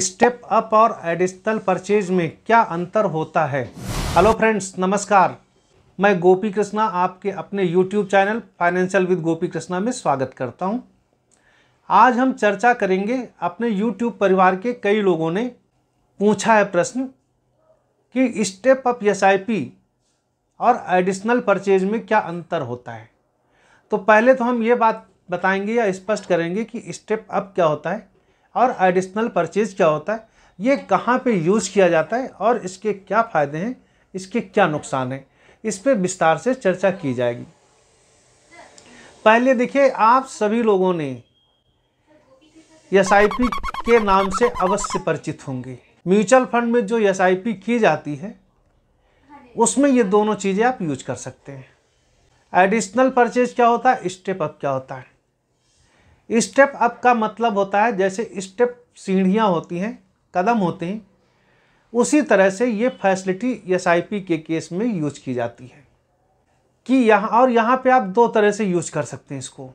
Step up और additional purchase में क्या अंतर होता है हेलो फ्रेंड्स नमस्कार मैं गोपी कृष्णा आपके अपने YouTube channel financial with Gopi Krishna में स्वागत करता हूं। आज हम चर्चा करेंगे अपने यूट्यूब परिवार के कई लोगों ने पूछा है प्रश्न कि स्टेप अप एस और एडिशनल परचेज में क्या अंतर होता है तो पहले तो हम ये बात बताएंगे या स्पष्ट करेंगे कि स्टेप अप क्या होता है और एडिशनल परचेज क्या होता है ये कहाँ पे यूज़ किया जाता है और इसके क्या फ़ायदे हैं इसके क्या नुकसान हैं इस पर विस्तार से चर्चा की जाएगी पहले देखिए आप सभी लोगों ने एस के नाम से अवश्य परिचित होंगे म्यूचुअल फंड में जो एस की जाती है उसमें ये दोनों चीज़ें आप यूज कर सकते हैं एडिशनल परचेज क्या होता है स्टेप अप क्या होता है स्टेप अप का मतलब होता है जैसे स्टेप सीढ़ियाँ होती हैं कदम होते हैं उसी तरह से ये फैसिलिटी एस के केस में यूज की जाती है कि यहाँ और यहाँ पे आप दो तरह से यूज कर सकते हैं इसको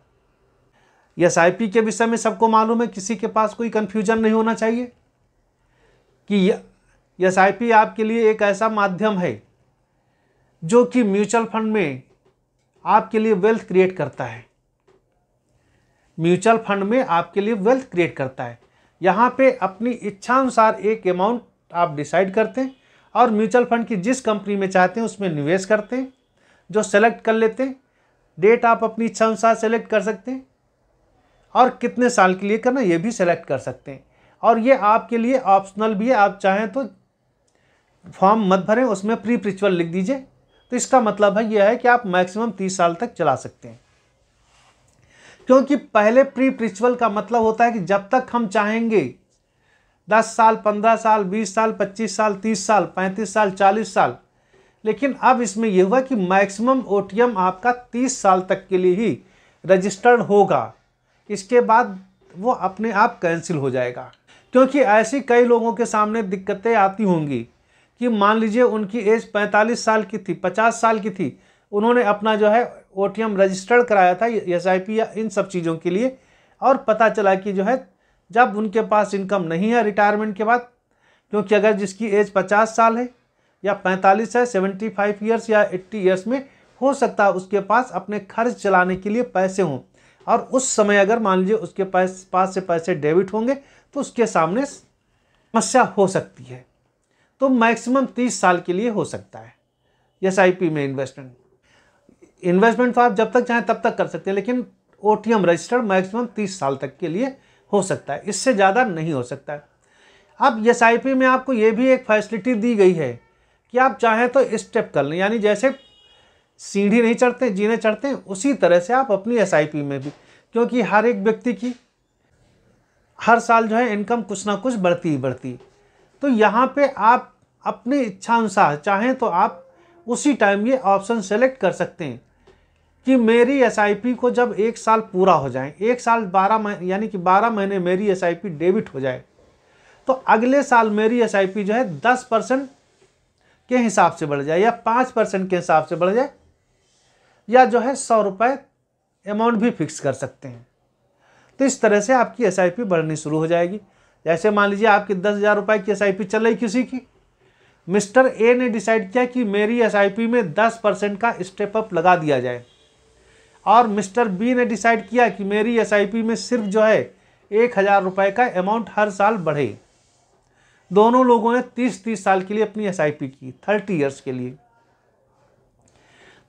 एस के विषय में सबको मालूम है किसी के पास कोई कन्फ्यूजन नहीं होना चाहिए कि एस आपके लिए एक ऐसा माध्यम है जो कि म्यूचुअल फंड में आपके लिए वेल्थ क्रिएट करता है म्यूचुअल फंड में आपके लिए वेल्थ क्रिएट करता है यहाँ पे अपनी इच्छानुसार एक अमाउंट आप डिसाइड करते हैं और म्यूचुअल फंड की जिस कंपनी में चाहते हैं उसमें निवेश करते हैं जो सेलेक्ट कर लेते हैं डेट आप अपनी इच्छानुसार सेलेक्ट कर सकते हैं और कितने साल के लिए करना ये भी सेलेक्ट कर सकते हैं और ये आपके लिए ऑप्शनल भी है आप चाहें तो फॉर्म मत भरें उसमें प्री प्रिचुअल लिख दीजिए तो इसका मतलब है यह है कि आप मैक्सिमम तीस साल तक चला सकते हैं क्योंकि पहले प्री प्रिचुअल का मतलब होता है कि जब तक हम चाहेंगे दस साल पंद्रह साल बीस साल पच्चीस साल तीस साल पैंतीस साल चालीस साल लेकिन अब इसमें यह हुआ कि मैक्सिमम ओ आपका तीस साल तक के लिए ही रजिस्टर्ड होगा इसके बाद वो अपने आप कैंसिल हो जाएगा क्योंकि ऐसी कई लोगों के सामने दिक्कतें आती होंगी कि मान लीजिए उनकी एज पैंतालीस साल की थी पचास साल की थी उन्होंने अपना जो है ओ रजिस्टर्ड कराया था एस या इन सब चीज़ों के लिए और पता चला कि जो है जब उनके पास इनकम नहीं है रिटायरमेंट के बाद क्योंकि अगर जिसकी एज पचास साल है या पैंतालीस है सेवेंटी फाइव ईयर्स या एट्टी ईयर्स में हो सकता है उसके पास अपने खर्च चलाने के लिए पैसे हों और उस समय अगर मान लीजिए उसके पास पास से पैसे डेबिट होंगे तो उसके सामने समस्या हो सकती है तो मैक्सिमम तीस साल के लिए हो सकता है एस में इन्वेस्टमेंट इन्वेस्टमेंट तो आप जब तक चाहें तब तक कर सकते हैं लेकिन O T M registered maximum तीस साल तक के लिए हो सकता है इससे ज़्यादा नहीं हो सकता है अब एस आई पी में आपको ये भी एक फैसिलिटी दी गई है कि आप चाहें तो स्टेप कर लें यानी जैसे सीढ़ी नहीं चढ़ते जीने चढ़ते हैं उसी तरह से आप अपनी एस आई पी में भी क्योंकि हर एक व्यक्ति की हर साल जो है इनकम कुछ ना कुछ बढ़ती ही बढ़ती तो यहाँ पे आप अपनी इच्छा अनुसार चाहें तो आप उसी टाइम ये ऑप्शन सेलेक्ट कर सकते हैं कि मेरी एस को जब एक साल पूरा हो जाए एक साल बारह महीने यानी कि बारह महीने मेरी एस डेबिट हो जाए तो अगले साल मेरी एस जो है दस परसेंट के हिसाब से बढ़ जाए या पाँच परसेंट के हिसाब से बढ़ जाए या जो है सौ रुपये अमाउंट भी फिक्स कर सकते हैं तो इस तरह से आपकी एस बढ़नी शुरू हो जाएगी जैसे मान लीजिए आपकी दस हज़ार रुपये की एस चल रही किसी की मिस्टर ए ने डिसाइड किया कि मेरी एस में दस परसेंट का स्टेप अप लगा दिया जाए और मिस्टर बी ने डिसाइड किया कि मेरी एसआईपी में सिर्फ जो है एक हज़ार रुपये का अमाउंट हर साल बढ़े दोनों लोगों ने तीस तीस साल के लिए अपनी एसआईपी की थर्टी ईयर्स के लिए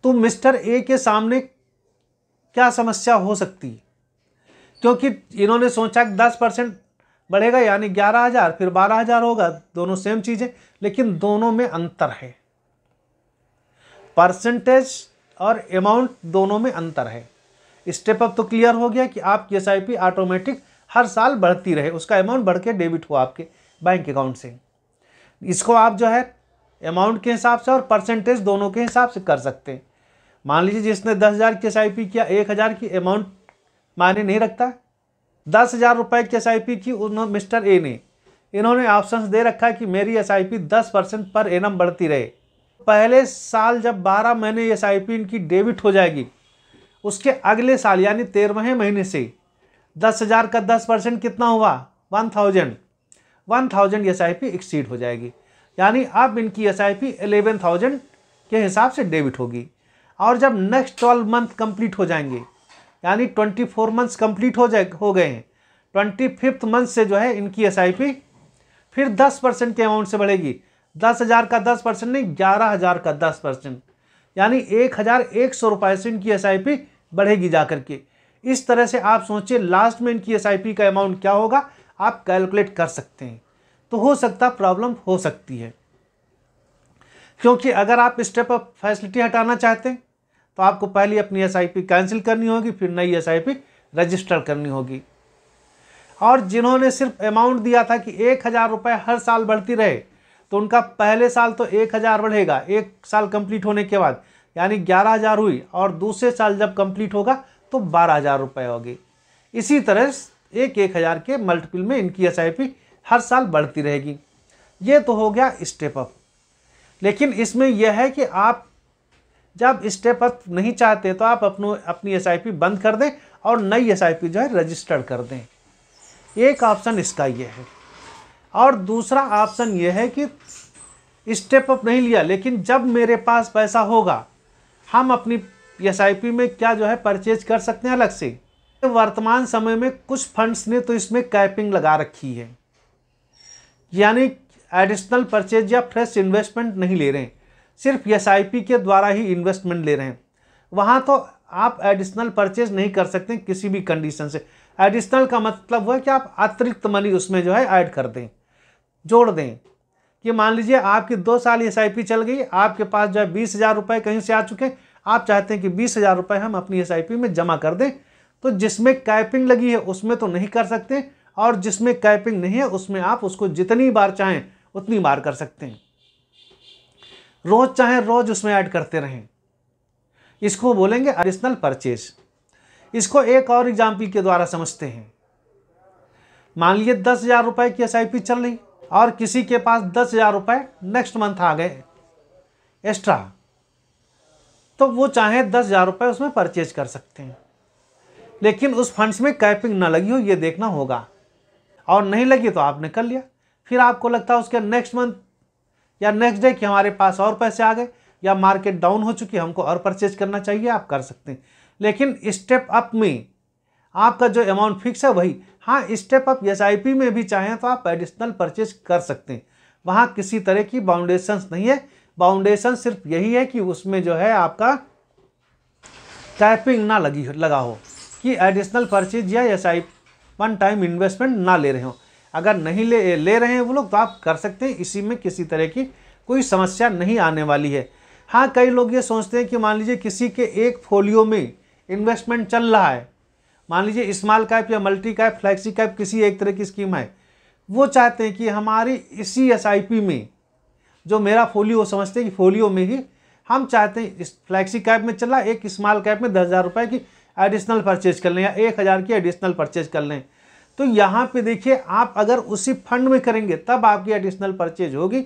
तो मिस्टर ए के सामने क्या समस्या हो सकती क्योंकि इन्होंने सोचा कि दस परसेंट बढ़ेगा यानी ग्यारह हज़ार फिर बारह हज़ार होगा दोनों सेम चीज़ें लेकिन दोनों में अंतर है परसेंटेज और अमाउंट दोनों में अंतर है स्टेप अप तो क्लियर हो गया कि आपकी एस आई ऑटोमेटिक हर साल बढ़ती रहे उसका अमाउंट बढ़ के डेबिट हो आपके बैंक अकाउंट से इसको आप जो है अमाउंट के हिसाब से और परसेंटेज दोनों के हिसाब से कर सकते हैं मान लीजिए जिसने दस हज़ार की एस किया एक हज़ार की अमाउंट माने नहीं रखता दस हज़ार रुपये की एस की उन्होंने मिस्टर ए ने इन्होंने ऑप्शन दे रखा कि मेरी एस आई पी दस परसेंट पर एनम बढ़ती रहे पहले साल जब बारह महीने एस आई पी इनकी डेबिट हो जाएगी उसके अगले साल यानी तेरहवें महीने से दस हज़ार का दस परसेंट कितना हुआ one thousand one thousand S I P exceed हो जाएगी यानी अब इनकी S I P eleven thousand के हिसाब से डेबिट होगी और जब नेक्स्ट ट्वेल्व मंथ कंप्लीट हो जाएंगे यानी ट्वेंटी फोर मंथ्स कंप्लीट हो जाए हो गए हैं ट्वेंटी फिफ्थ मंथ से जो है इनकी एस आई पी फिर दस परसेंट के अमाउंट से बढ़ेगी दस हज़ार का दस परसेंट नहीं ग्यारह हज़ार का दस परसेंट यानी एक हज़ार एक सौ रुपये से इनकी एस आई पी बढ़ेगी जा करके के इस तरह से आप सोचिए लास्ट में इनकी एस आई पी का अमाउंट क्या होगा आप कैलकुलेट कर सकते हैं तो हो सकता प्रॉब्लम हो सकती है क्योंकि अगर आप स्टेप अप फैसिलिटी हटाना चाहते हैं तो आपको पहले अपनी एस आई पी कैंसिल करनी होगी फिर नई एस आई पी रजिस्टर करनी होगी और जिन्होंने सिर्फ अमाउंट दिया था कि एक हज़ार रुपये हर साल बढ़ती रहे तो उनका पहले साल तो एक हज़ार बढ़ेगा एक साल कंप्लीट होने के बाद यानी ग्यारह हज़ार हुई और दूसरे साल जब कंप्लीट होगा तो बारह हज़ार रुपये होगी इसी तरह एक एक हज़ार के मल्टीपल में इनकी एस हर साल बढ़ती रहेगी ये तो हो गया स्टेप अप लेकिन इसमें यह है कि आप जब स्टेप अप नहीं चाहते तो आप अपनो अपनी एस बंद कर दें और नई एस जो है रजिस्टर्ड कर दें एक ऑप्शन इसका यह है और दूसरा ऑप्शन ये है कि स्टेप अप नहीं लिया लेकिन जब मेरे पास पैसा होगा हम अपनी एस में क्या जो है परचेज कर सकते हैं अलग से वर्तमान समय में कुछ फंड्स ने तो इसमें कैपिंग लगा रखी है यानी एडिशनल परचेज या फ्रेश इन्वेस्टमेंट नहीं ले रहे हैं सिर्फ एस के द्वारा ही इन्वेस्टमेंट ले रहे हैं वहाँ तो आप एडिशनल परचेज नहीं कर सकते किसी भी कंडीशन से एडिशनल का मतलब हुआ कि आप अतिरिक्त मनी उसमें जो है ऐड कर दें जोड़ दें कि मान लीजिए आपकी दो साल एस चल गई आपके पास जो है बीस हज़ार रुपए कहीं से आ चुके हैं आप चाहते हैं कि बीस हज़ार रुपए हम अपनी एस में जमा कर दें तो जिसमें कैपिंग लगी है उसमें तो नहीं कर सकते और जिसमें कैपिंग नहीं है उसमें आप उसको जितनी बार चाहें उतनी बार कर सकते हैं रोज़ चाहें रोज़ उसमें ऐड करते रहें इसको बोलेंगे एडिशनल परचेज इसको एक और एग्जाम्पल के द्वारा समझते हैं मान लीजिए दस हज़ार रुपये की एस चल रही और किसी के पास दस हज़ार रुपये नेक्स्ट मंथ आ गए एक्स्ट्रा तो वो चाहे दस हज़ार रुपये उसमें परचेज कर सकते हैं लेकिन उस फंड्स में कैपिंग ना लगी हो ये देखना होगा और नहीं लगी तो आपने कर लिया फिर आपको लगता है उसके नेक्स्ट मंथ या नेक्स्ट डे कि हमारे पास और पैसे आ गए या मार्केट डाउन हो चुकी हमको और परचेज करना चाहिए आप कर सकते हैं लेकिन स्टेप अप में आपका जो अमाउंट फिक्स है वही हाँ स्टेप अप एस में भी चाहें तो आप एडिशनल परचेज कर सकते हैं वहाँ किसी तरह की बाउंडेशंस नहीं है बाउंडेशन सिर्फ यही है कि उसमें जो है आपका कैपिंग ना लगी लगा हो कि एडिशनल परचेज या एस वन टाइम इन्वेस्टमेंट ना ले रहे हो अगर नहीं ले ले रहे हैं वो लोग तो आप कर सकते हैं इसी में किसी तरह की कोई समस्या नहीं आने वाली है हाँ कई लोग ये सोचते हैं कि मान लीजिए किसी के एक फोलियो में इन्वेस्टमेंट चल रहा है मान लीजिए स्मॉल कैप या मल्टी कैप फ्लैक्सी कैप किसी एक तरह की स्कीम है वो चाहते हैं कि हमारी इसी एस में जो मेरा फोलियो समझते हैं कि फोलियो में ही हम चाहते हैं इस फ्लैक्सी कैप में चला एक स्मॉल कैप में दस हज़ार रुपये की एडिशनल परचेज कर लें या एक हज़ार की एडिशनल परचेज कर लें तो यहाँ पे देखिए आप अगर उसी फंड में करेंगे तब आपकी एडिशनल परचेज होगी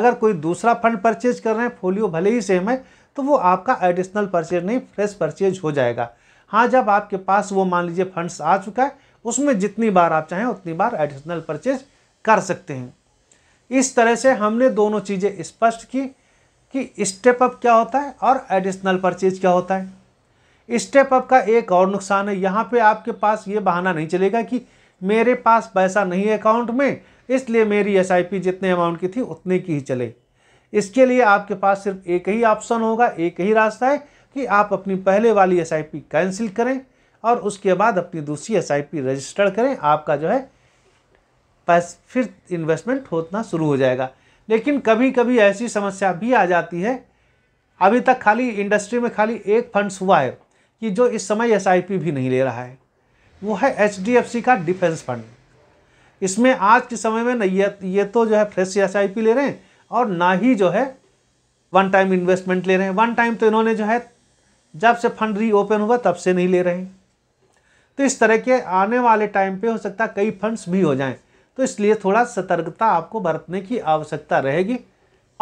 अगर कोई दूसरा फंड परचेज कर रहे हैं फोलियो भले ही सेम है तो वो आपका एडिशनल परचेज नहीं फ्रेश परचेज हो जाएगा हाँ जब आपके पास वो मान लीजिए फंड्स आ चुका है उसमें जितनी बार आप चाहें उतनी बार एडिशनल परचेज कर सकते हैं इस तरह से हमने दोनों चीज़ें स्पष्ट की कि स्टेप अप क्या होता है और एडिशनल परचेज क्या होता है स्टेप अप का एक और नुकसान है यहाँ पे आपके पास ये बहाना नहीं चलेगा कि मेरे पास पैसा नहीं है अकाउंट में इसलिए मेरी एस जितने अमाउंट की थी उतने की ही चले इसके लिए आपके पास सिर्फ एक ही ऑप्शन होगा एक ही रास्ता है कि आप अपनी पहले वाली एस कैंसिल करें और उसके बाद अपनी दूसरी एस रजिस्टर करें आपका जो है पैस फिर इन्वेस्टमेंट होना शुरू हो जाएगा लेकिन कभी कभी ऐसी समस्या भी आ जाती है अभी तक खाली इंडस्ट्री में खाली एक फंड्स हुआ है कि जो इस समय एस भी नहीं ले रहा है वो है एच का डिफेंस फंड इसमें आज के समय में नहीं ये तो जो है फ्रेश एस ले रहे हैं और ना ही जो है वन टाइम इन्वेस्टमेंट ले रहे हैं वन टाइम तो इन्होंने जो है जब से फंड री ओपन हुआ तब से नहीं ले रहे तो इस तरह के आने वाले टाइम पे हो सकता है कई फंड्स भी हो जाएं तो इसलिए थोड़ा सतर्कता आपको बरतने की आवश्यकता रहेगी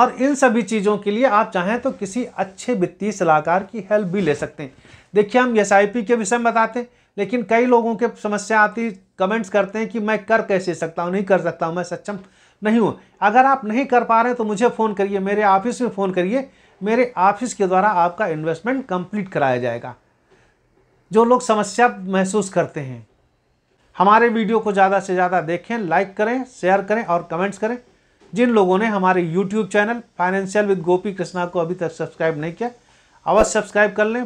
और इन सभी चीज़ों के लिए आप चाहें तो किसी अच्छे वित्तीय सलाहकार की हेल्प भी ले सकते हैं देखिए हम एस के विषय में बताते हैं लेकिन कई लोगों के समस्या आती कमेंट्स करते हैं कि मैं कर कैसे सकता हूँ नहीं कर सकता हूँ मैं सक्षम नहीं हूँ अगर आप नहीं कर पा रहे तो मुझे फ़ोन करिए मेरे ऑफिस में फ़ोन करिए मेरे ऑफिस के द्वारा आपका इन्वेस्टमेंट कंप्लीट कराया जाएगा जो लोग समस्या महसूस करते हैं हमारे वीडियो को ज़्यादा से ज़्यादा देखें लाइक करें शेयर करें और कमेंट्स करें जिन लोगों ने हमारे YouTube channel financial with Gopi Krishna को अभी तक सब्सक्राइब नहीं किया अवश्य सब्सक्राइब कर लें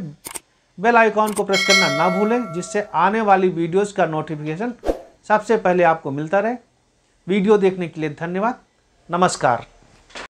बेल आइकॉन को प्रेस करना ना भूलें जिससे आने वाली वीडियोस का नोटिफिकेशन सबसे पहले आपको मिलता रहे वीडियो देखने के लिए धन्यवाद नमस्कार